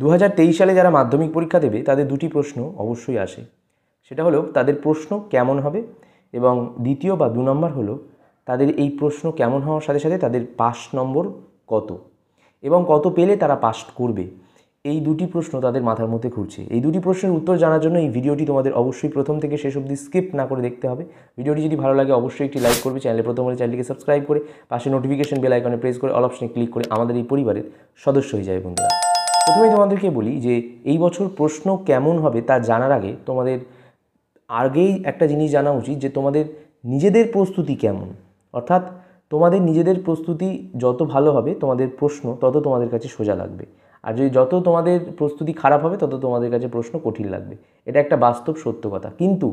দু সালে যারা মাধ্যমিক পরীক্ষা দেবে তাদের দুটি প্রশ্ন অবশ্যই আসে সেটা হলো তাদের প্রশ্ন কেমন হবে এবং দ্বিতীয় বা দু নম্বর হলো তাদের এই প্রশ্ন কেমন হওয়ার সাথে সাথে তাদের পাস নম্বর কত এবং কত পেলে তারা পাস করবে এই দুটি প্রশ্ন তাদের মাথার মধ্যে ঘুরছে এই দুটি প্রশ্নের উত্তর জানার জন্য এই ভিডিওটি তোমাদের অবশ্যই প্রথম থেকে শেষ অবধি স্কিপ না করে দেখতে হবে ভিডিওটি যদি ভালো লাগে অবশ্যই একটি লাইক করবে চ্যানেলে প্রথম হলে চ্যানেলটিকে সাবস্ক্রাইব করে পাশে নোটিফিকেশন বেল আইকনে প্রেস করে অল অপশনে ক্লিক করে আমাদের এই পরিবারের সদস্য হয়ে যাবে বন্ধুরা প্রথমে তোমাদেরকে বলি যে এই বছর প্রশ্ন কেমন হবে তা জানার আগে তোমাদের আগেই একটা জিনিস জানা উচিত যে তোমাদের নিজেদের প্রস্তুতি কেমন অর্থাৎ তোমাদের নিজেদের প্রস্তুতি যত ভালো হবে তোমাদের প্রশ্ন তত তোমাদের কাছে সোজা লাগবে আর যদি যত তোমাদের প্রস্তুতি খারাপ হবে তত তোমাদের কাছে প্রশ্ন কঠিন লাগবে এটা একটা বাস্তব সত্য কথা কিন্তু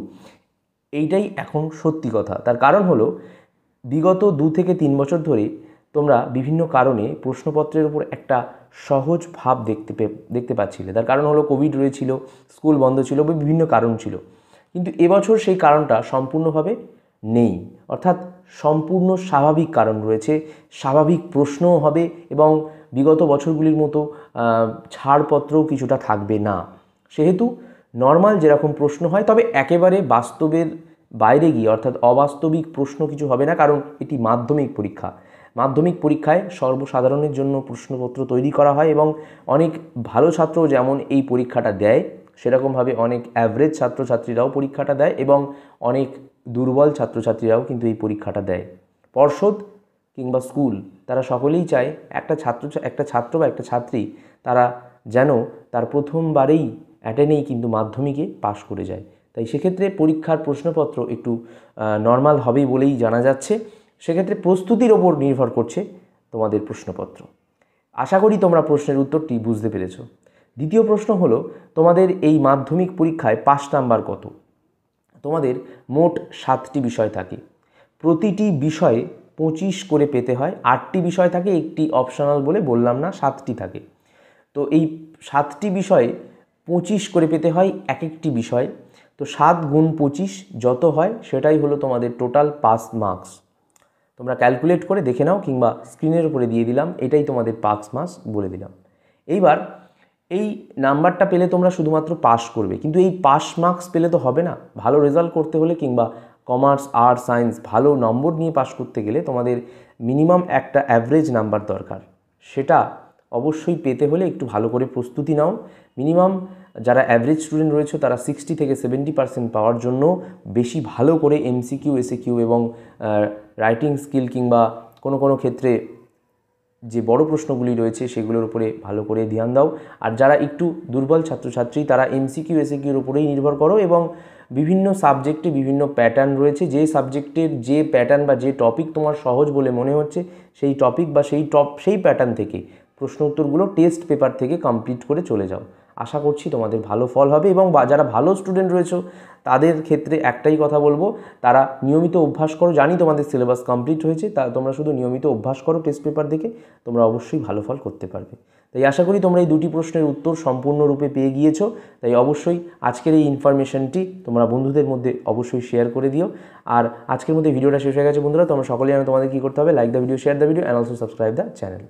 এইটাই এখন সত্যি কথা তার কারণ হলো বিগত দু থেকে তিন বছর ধরে তোমরা বিভিন্ন কারণে প্রশ্নপত্রের উপর একটা সহজ ভাব দেখতে দেখতে পাচ্ছিলে তার কারণ হলো কোভিড রয়েছিল স্কুল বন্ধ ছিল বিভিন্ন কারণ ছিল কিন্তু এবছর সেই কারণটা সম্পূর্ণভাবে নেই অর্থাৎ সম্পূর্ণ স্বাভাবিক কারণ রয়েছে স্বাভাবিক প্রশ্নও হবে এবং বিগত বছরগুলির মতো ছাড়পত্রও কিছুটা থাকবে না সেহেতু নর্মাল যেরকম প্রশ্ন হয় তবে একেবারে বাস্তবের বাইরে গিয়ে অর্থাৎ অবাস্তবিক প্রশ্ন কিছু হবে না কারণ এটি মাধ্যমিক পরীক্ষা মাধ্যমিক পরীক্ষায় সর্বসাধারণের জন্য প্রশ্নপত্র তৈরি করা হয় এবং অনেক ভালো ছাত্র যেমন এই পরীক্ষাটা দেয় সেরকমভাবে অনেক অ্যাভারেজ ছাত্রছাত্রীরাও পরীক্ষাটা দেয় এবং অনেক দুর্বল ছাত্রছাত্রীরাও কিন্তু এই পরীক্ষাটা দেয় পর্ষদ কিংবা স্কুল তারা সকলেই চায় একটা ছাত্র একটা ছাত্র বা একটা ছাত্রী তারা যেন তার প্রথমবারেই অ্যাটেনেই কিন্তু মাধ্যমিকে পাশ করে যায় তাই সেক্ষেত্রে পরীক্ষার প্রশ্নপত্র একটু নর্মাল হবে বলেই জানা যাচ্ছে সেক্ষেত্রে প্রস্তুতির ওপর নির্ভর করছে তোমাদের প্রশ্নপত্র আশা করি তোমরা প্রশ্নের উত্তরটি বুঝতে পেরেছ দ্বিতীয় প্রশ্ন হল তোমাদের এই মাধ্যমিক পরীক্ষায় পাঁচ নাম্বার কত তোমাদের মোট সাতটি বিষয় থাকে প্রতিটি বিষয়ে পঁচিশ করে পেতে হয় আটটি বিষয় থাকে একটি অপশনাল বলে বললাম না সাতটি থাকে তো এই সাতটি বিষয়ে পঁচিশ করে পেতে হয় এক একটি বিষয় তো সাত গুণ পঁচিশ যত হয় সেটাই হলো তোমাদের টোটাল পাস মার্কস তোমরা ক্যালকুলেট করে দেখে নাও কিংবা স্ক্রিনের উপরে দিয়ে দিলাম এটাই তোমাদের পার্কস মাস বলে দিলাম এইবার এই নাম্বারটা পেলে তোমরা শুধুমাত্র পাস করবে কিন্তু এই পাস মার্কস পেলে তো হবে না ভালো রেজাল্ট করতে হলে কিংবা কমার্স আর্টস সায়েন্স ভালো নম্বর নিয়ে পাশ করতে গেলে তোমাদের মিনিমাম একটা অ্যাভারেজ নাম্বার দরকার সেটা অবশ্যই পেতে হলে একটু ভালো করে প্রস্তুতি নাও মিনিমাম যারা অ্যাভারেজ স্টুডেন্ট রয়েছে তারা সিক্সটি থেকে সেভেন্টি পার্সেন্ট পাওয়ার জন্য বেশি ভালো করে এমসিকিউ এসিকিউ এবং রাইটিং স্কিল কিংবা কোনো কোনো ক্ষেত্রে যে বড় প্রশ্নগুলি রয়েছে সেগুলোর উপরে ভালো করে ধ্যান দাও আর যারা একটু দুর্বল ছাত্রছাত্রী তারা এমসিকিউ এসিকিউর উপরেই নির্ভর করো এবং বিভিন্ন সাবজেক্টে বিভিন্ন প্যাটার্ন রয়েছে যে সাবজেক্টের যে প্যাটার্ন বা যে টপিক তোমার সহজ বলে মনে হচ্ছে সেই টপিক বা সেই টপ সেই প্যাটার্ন থেকে প্রশ্ন উত্তরগুলো টেস্ট পেপার থেকে কমপ্লিট করে চলে যাও আশা করছি তোমাদের ভালো ফল হবে এবং যারা ভালো স্টুডেন্ট রয়েছে তাদের ক্ষেত্রে একটাই কথা বলবো তারা নিয়মিত অভ্যাস করো জানি তোমাদের সিলেবাস কমপ্লিট হয়েছে তা তোমরা শুধু নিয়মিত অভ্যাস করো টেস্ট পেপার দেখে তোমরা অবশ্যই ভালো ফল করতে পারবে তাই আশা করি তোমরা এই দুটি প্রশ্নের উত্তর সম্পূর্ণরূপে পেয়ে গিয়েছো তাই অবশ্যই আজকের এই ইনফরমেশনটি তোমরা বন্ধুদের মধ্যে অবশ্যই শেয়ার করে দিও আর আজকের মধ্যে ভিডিওটা শেষ হয়ে গেছে বন্ধুরা তোমরা সকলেই জানো তোমাদের কী করতে হবে like the video share the video and also subscribe the channel